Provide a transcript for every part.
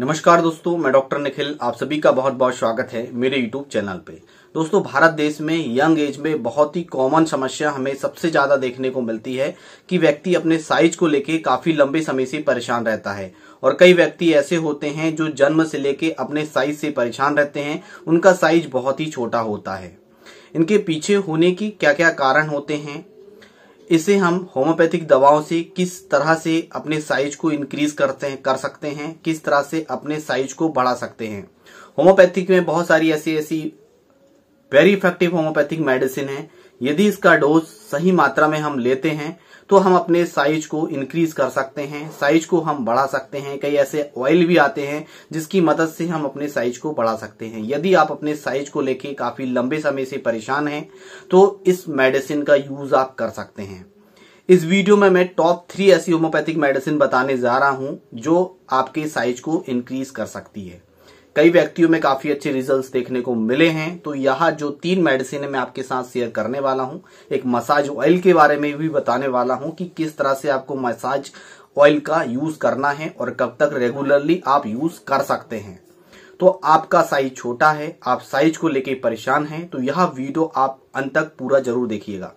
नमस्कार दोस्तों मैं डॉक्टर निखिल आप सभी का बहुत बहुत स्वागत है मेरे यूट्यूब चैनल पे दोस्तों भारत देश में यंग एज में बहुत ही कॉमन समस्या हमें सबसे ज्यादा देखने को मिलती है कि व्यक्ति अपने साइज को लेके काफी लंबे समय से परेशान रहता है और कई व्यक्ति ऐसे होते हैं जो जन्म से लेके अपने साइज से परेशान रहते हैं उनका साइज बहुत ही छोटा होता है इनके पीछे होने की क्या क्या कारण होते हैं इसे हम होम्योपैथिक दवाओं से किस तरह से अपने साइज को इंक्रीज करते हैं कर सकते हैं किस तरह से अपने साइज को बढ़ा सकते हैं होम्योपैथिक में बहुत सारी ऐसी ऐसी वेरी इफेक्टिव होम्योपैथिक मेडिसिन है यदि इसका डोज सही मात्रा में हम लेते हैं तो हम अपने साइज को इंक्रीज कर सकते हैं साइज को हम बढ़ा सकते हैं कई ऐसे ऑयल भी आते हैं जिसकी मदद से हम अपने साइज को बढ़ा सकते हैं यदि आप अपने साइज को लेके काफी लंबे समय से परेशान हैं तो इस मेडिसिन का यूज आप कर सकते हैं इस वीडियो में मैं टॉप थ्री ऐसी होम्योपैथिक मेडिसिन बताने जा रहा हूं जो आपके साइज को इंक्रीज कर सकती है कई व्यक्तियों में काफी अच्छे रिजल्ट्स देखने को मिले हैं तो यहाँ जो तीन मेडिसिन मैं आपके साथ शेयर करने वाला हूँ एक मसाज ऑयल के बारे में भी बताने वाला हूँ कि किस तरह से आपको मसाज ऑयल का यूज करना है और कब तक रेगुलरली आप यूज कर सकते हैं तो आपका साइज छोटा है आप साइज को लेकर परेशान हैं तो यह वीडियो आप अंत तक पूरा जरूर देखिएगा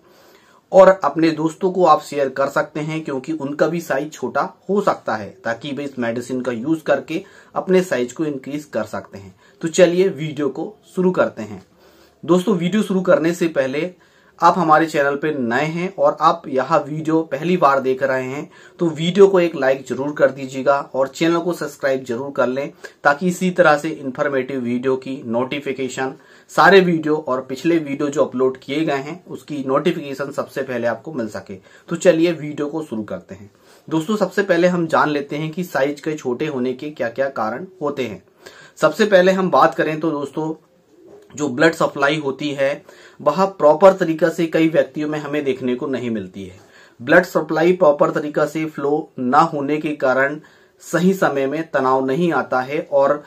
और अपने दोस्तों को आप शेयर कर सकते हैं क्योंकि उनका भी साइज छोटा हो सकता है ताकि वे इस मेडिसिन का यूज करके अपने साइज को इंक्रीज कर सकते हैं तो चलिए वीडियो को शुरू करते हैं दोस्तों वीडियो शुरू करने से पहले आप हमारे चैनल पर नए हैं और आप यह वीडियो पहली बार देख रहे हैं तो वीडियो को एक लाइक जरूर कर दीजिएगा और चैनल को सब्सक्राइब जरूर कर लें ताकि इसी तरह से इन्फॉर्मेटिव वीडियो की नोटिफिकेशन सारे वीडियो और पिछले वीडियो जो अपलोड किए गए हैं उसकी नोटिफिकेशन सबसे पहले आपको मिल सके तो चलिए वीडियो को शुरू करते हैं दोस्तों सबसे पहले हम जान लेते हैं कि साइज के छोटे होने के क्या क्या कारण होते हैं सबसे पहले हम बात करें तो दोस्तों जो ब्लड सप्लाई होती है वह प्रॉपर तरीका से कई व्यक्तियों में हमें देखने को नहीं मिलती है ब्लड सप्लाई प्रॉपर तरीका से फ्लो ना होने के कारण सही समय में तनाव नहीं आता है और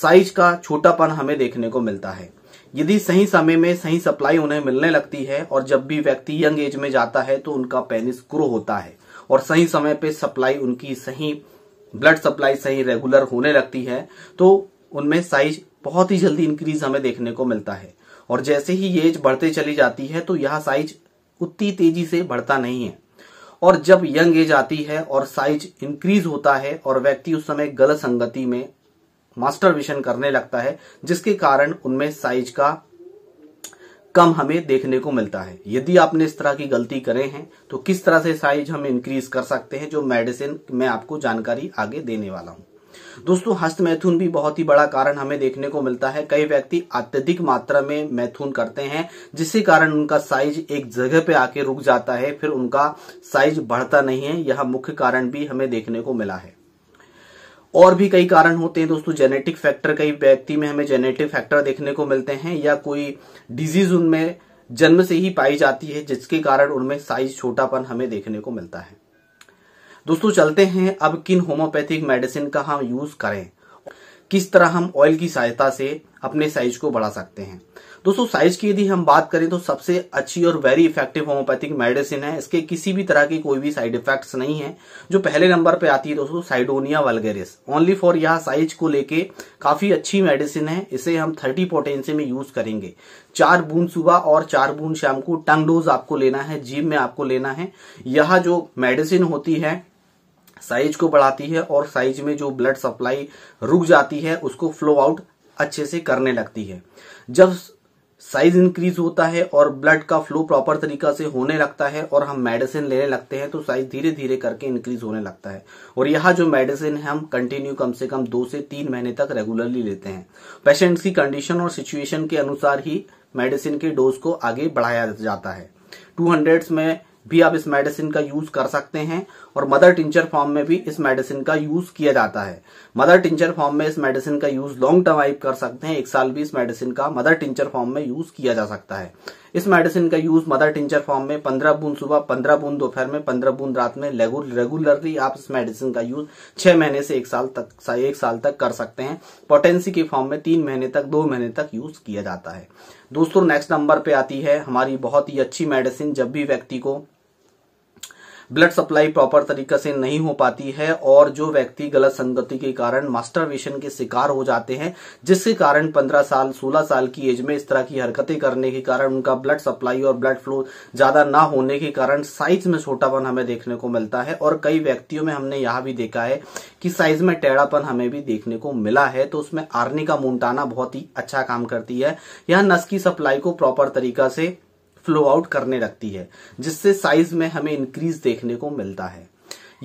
साइज का छोटापन हमें देखने को मिलता है यदि सही समय में सही सप्लाई उन्हें मिलने लगती है और जब भी व्यक्ति यंग एज में जाता है तो उनका पेनिस ग्रो होता है और सही समय पे सप्लाई उनकी सही ब्लड सप्लाई सही रेगुलर होने लगती है तो उनमें साइज बहुत ही जल्दी इंक्रीज हमें देखने को मिलता है और जैसे ही ये एज बढ़ते चली जाती है तो यह साइज उतनी तेजी से बढ़ता नहीं है और जब यंग एज आती है और साइज इंक्रीज होता है और व्यक्ति उस समय गलत संगति में मास्टर विशन करने लगता है जिसके कारण उनमें साइज का कम हमें देखने को मिलता है यदि आपने इस तरह की गलती करे हैं तो किस तरह से साइज हम इंक्रीज कर सकते हैं जो मेडिसिन मैं आपको जानकारी आगे देने वाला हूं दोस्तों हस्त मैथुन भी बहुत ही बड़ा कारण हमें देखने को मिलता है कई व्यक्ति अत्यधिक मात्रा में मैथुन करते हैं जिसके कारण उनका साइज एक जगह पे आके रुक जाता है फिर उनका साइज बढ़ता नहीं है यह मुख्य कारण भी हमें देखने को मिला है और भी कई कारण होते हैं दोस्तों जेनेटिक फैक्टर कई व्यक्ति में हमें जेनेटिक फैक्टर देखने को मिलते हैं या कोई डिजीज उनमें जन्म से ही पाई जाती है जिसके कारण उनमें साइज छोटापन हमें देखने को मिलता है दोस्तों चलते हैं अब किन होम्योपैथिक मेडिसिन का हम यूज करें किस तरह हम ऑयल की सहायता से अपने साइज को बढ़ा सकते हैं दोस्तों साइज की यदि हम बात करें तो सबसे अच्छी और वेरी इफेक्टिव होम्योपैथिक मेडिसिन है इसके किसी भी तरह की कोई भी साइड इफेक्ट्स नहीं है जो पहले नंबर पे आती है दोस्तों साइडोनिया वालगेरिस ओनली फॉर यह साइज को लेके काफी अच्छी मेडिसिन है इसे हम थर्टी पोटेंसी में यूज करेंगे चार बूंद सुबह और चार बूंद शाम को टंग डोज आपको लेना है जीव में आपको लेना है यह जो मेडिसिन होती है साइज को बढ़ाती है और साइज में जो ब्लड सप्लाई रुक जाती है उसको फ्लो आउट अच्छे से करने लगती है जब साइज इंक्रीज होता है और ब्लड का फ्लो प्रॉपर तरीका से होने लगता है और हम मेडिसिन लेने लगते हैं तो साइज धीरे धीरे करके इंक्रीज होने लगता है और यह जो मेडिसिन है हम कंटिन्यू कम से कम दो से तीन महीने तक रेगुलरली लेते हैं पेशेंट्स की कंडीशन और सिचुएशन के अनुसार ही मेडिसिन के डोज को आगे बढ़ाया जाता है टू में भी आप इस मेडिसिन का यूज कर सकते हैं और मदर टिंचर फॉर्म में भी इस मेडिसिन का यूज किया जाता है मदर टिंचर फॉर्म में इस मेडिसिन का यूज लॉन्ग टर्म आइप कर सकते हैं एक साल भी इस मेडिसिन का मदर टिंचर फॉर्म में यूज किया जा सकता है इस मेडिसिन का यूज मदर टिंचर फॉर्म में पंद्रह बूंद सुबह पंद्रह बूंद दोपहर में पंद्रह बूंद रात में रेगुलरली आप इस मेडिसिन का यूज छह महीने से एक साल तक एक साल तक कर सकते हैं पोटेंसी के फॉर्म में तीन महीने तक दो महीने तक यूज किया जाता है दोस्तों नेक्स्ट नंबर पे आती है हमारी बहुत ही अच्छी मेडिसिन जब भी व्यक्ति को ब्लड सप्लाई प्रॉपर तरीके से नहीं हो पाती है और जो व्यक्ति गलत संगति के कारण मास्टरवेशन के शिकार हो जाते हैं जिसके कारण 15 साल 16 साल की एज में इस तरह की हरकतें करने के कारण उनका ब्लड सप्लाई और ब्लड फ्लो ज्यादा ना होने के कारण साइज में छोटापन हमें देखने को मिलता है और कई व्यक्तियों में हमने यह भी देखा है कि साइज में टेढ़ापन हमें भी देखने को मिला है तो उसमें आर्निका मुंटाना बहुत ही अच्छा काम करती है यह नस की सप्लाई को प्रॉपर तरीका से फ्लो आउट करने लगती है जिससे साइज में हमें इंक्रीज देखने को मिलता है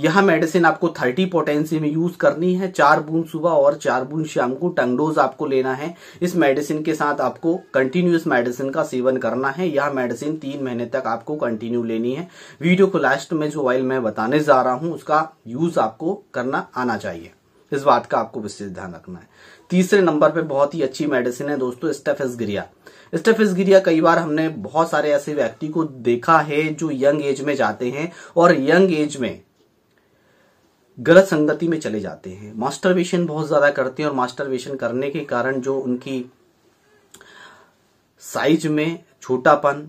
यह मेडिसिन आपको थर्टी पोटेंसी में यूज करनी है चार बूंद सुबह और चार बूंद शाम को टंगडोज आपको लेना है इस मेडिसिन के साथ आपको कंटिन्यूस मेडिसिन का सेवन करना है यह मेडिसिन तीन महीने तक आपको कंटिन्यू लेनी है वीडियो को लास्ट में जो ऑयल मैं बताने जा रहा हूं उसका यूज आपको करना आना चाहिए इस बात का आपको विशेष ध्यान रखना है तीसरे नंबर पर बहुत ही अच्छी मेडिसिन है दोस्तों स्टेफेस गिरिया स्टेफिस गिरिया कई बार हमने बहुत सारे ऐसे व्यक्ति को देखा है जो यंग एज में जाते हैं और यंग एज में गलत संगति में चले जाते हैं मास्टरवेशन बहुत ज्यादा करते हैं और मास्टरवेशन करने के कारण जो उनकी साइज में छोटापन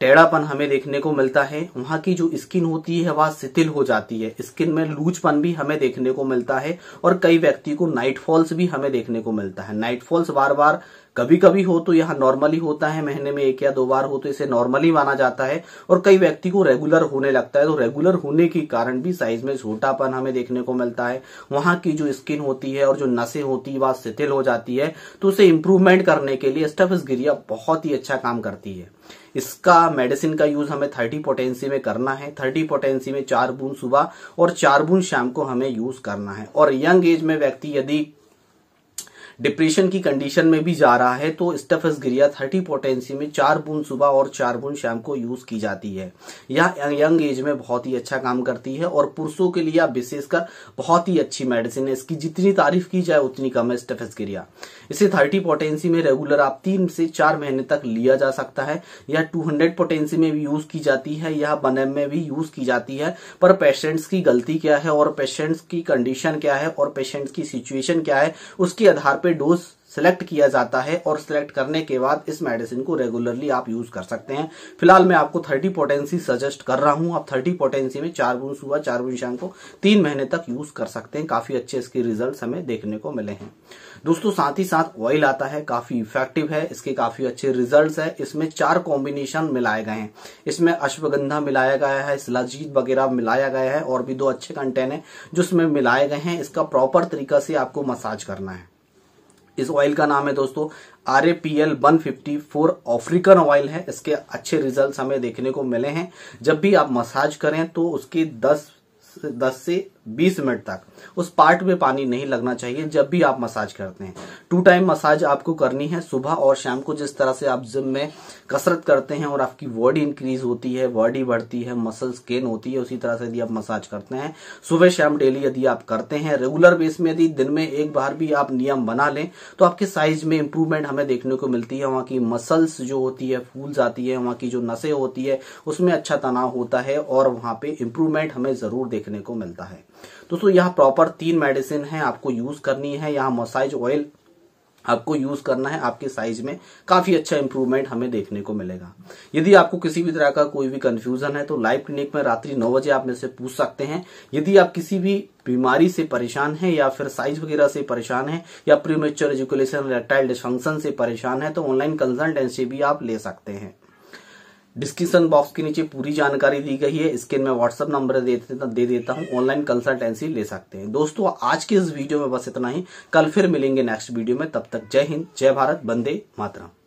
टेढ़ापन हमें देखने को मिलता है वहां की जो स्किन होती है वह शिथिल हो जाती है स्किन में लूजपन भी हमें देखने को मिलता है और कई व्यक्ति को नाइट फॉल्स भी हमें देखने को मिलता है नाइट फॉल्स बार बार कभी कभी हो तो यहाँ नॉर्मली होता है महीने में एक या दो बार हो तो इसे नॉर्मली माना जाता है और कई व्यक्ति को रेगुलर होने लगता है तो रेगुलर होने के कारण भी साइज में छोटापन हमें देखने को मिलता है वहां की जो स्किन होती है और जो नशे होती है वह शिथिल हो जाती है तो उसे इम्प्रूवमेंट करने के लिए स्टफिस गिरिया बहुत ही अच्छा काम करती है इसका मेडिसिन का यूज हमें थर्टी पोटेंसी में करना है थर्टी पोटेंसी में चार बूंद सुबह और चार बूंद शाम को हमें यूज करना है और यंग एज में व्यक्ति यदि डिप्रेशन की कंडीशन में भी जा रहा है तो स्टफस गिरिया थर्टी पोटेंसी में चार बूंद सुबह और चार बूंद शाम को यूज की जाती है यह यंग एज में बहुत ही अच्छा काम करती है और पुरुषों के लिए विशेषकर बहुत ही अच्छी मेडिसिन है इसकी जितनी तारीफ की जाए उतनी कम है स्टफस गिरिया इसे थर्टी पोटेंसी में रेगुलर आप तीन से चार महीने तक लिया जा सकता है यह टू हंड्रेड पोटेंसी में भी यूज की जाती है यह बन एम में भी यूज की जाती है पर पेशेंट्स की गलती क्या है और पेशेंट्स की कंडीशन क्या है और पेशेंट्स की सिचुएशन क्या है उसके आधार पे डोज सिलेक्ट किया जाता है और सिलेक्ट करने के बाद इस मेडिसिन को रेगुलरली आप यूज कर सकते हैं फिलहाल मैं आपको थर्टी पोटेंसी सजेस्ट कर रहा हूं आप थर्टी पोटेंसी में चार बूंद सुबह चार बूंद शाम को तीन महीने तक यूज कर सकते हैं काफी अच्छे इसके रिजल्ट हमें देखने को मिले हैं दोस्तों साथ ही साथ ऑयल आता है काफी इफेक्टिव है इसके काफी अच्छे रिजल्ट है इसमें चार कॉम्बिनेशन मिलाए गए हैं इसमें अश्वगंधा मिलाया गया है सिलाजीत वगैरह मिलाया गया है और भी दो अच्छे कंटेंट है जो इसमें मिलाए गए हैं इसका प्रॉपर तरीका से आपको मसाज करना है इस ऑयल का नाम है दोस्तों R A P L one fifty four African oil है इसके अच्छे रिजल्ट हमें देखने को मिले हैं जब भी आप मसाज करें तो उसके दस दस से बीस मिनट तक उस पार्ट में पानी नहीं लगना चाहिए जब भी आप मसाज करते हैं टू टाइम मसाज आपको करनी है सुबह और शाम को जिस तरह से आप जिम में कसरत करते हैं और आपकी बॉडी इंक्रीज होती है बॉडी बढ़ती है मसल्स गेन होती है उसी तरह से यदि आप मसाज करते हैं सुबह शाम डेली यदि आप करते हैं रेगुलर बेस में यदि दिन में एक बार भी आप नियम बना लें तो आपके साइज में इंप्रूवमेंट हमें देखने को मिलती है वहां की मसल्स जो होती है फूल जाती है वहाँ की जो नशे होती है उसमें अच्छा तनाव होता है और वहां पे इंप्रूवमेंट हमें जरूर देखने को मिलता है दोस्तों यहाँ प्रॉपर तीन मेडिसिन है आपको यूज करनी है यहाँ मसाज ऑयल आपको यूज करना है आपके साइज में काफी अच्छा इंप्रूवमेंट हमें देखने को मिलेगा यदि आपको किसी भी तरह का कोई भी कंफ्यूजन है तो लाइव क्लिनिक में रात्रि नौ बजे आप मेरे से पूछ सकते हैं यदि आप किसी भी बीमारी से परेशान है या फिर साइज वगैरह से परेशान है या प्रीमेच्योर एजुकेशन रेक्टाइल डिस्फंक्शन से परेशान है तो ऑनलाइन कंसल्टेंसी भी आप ले सकते हैं डिस्क्रिप्शन बॉक्स के नीचे पूरी जानकारी दी गई है इसके मैं व्हाट्सअप नंबर दे, दे देता हूँ ऑनलाइन कंसल्टेंसी ले सकते हैं दोस्तों आज के इस वीडियो में बस इतना ही कल फिर मिलेंगे नेक्स्ट वीडियो में तब तक जय हिंद जय भारत बंदे मातरम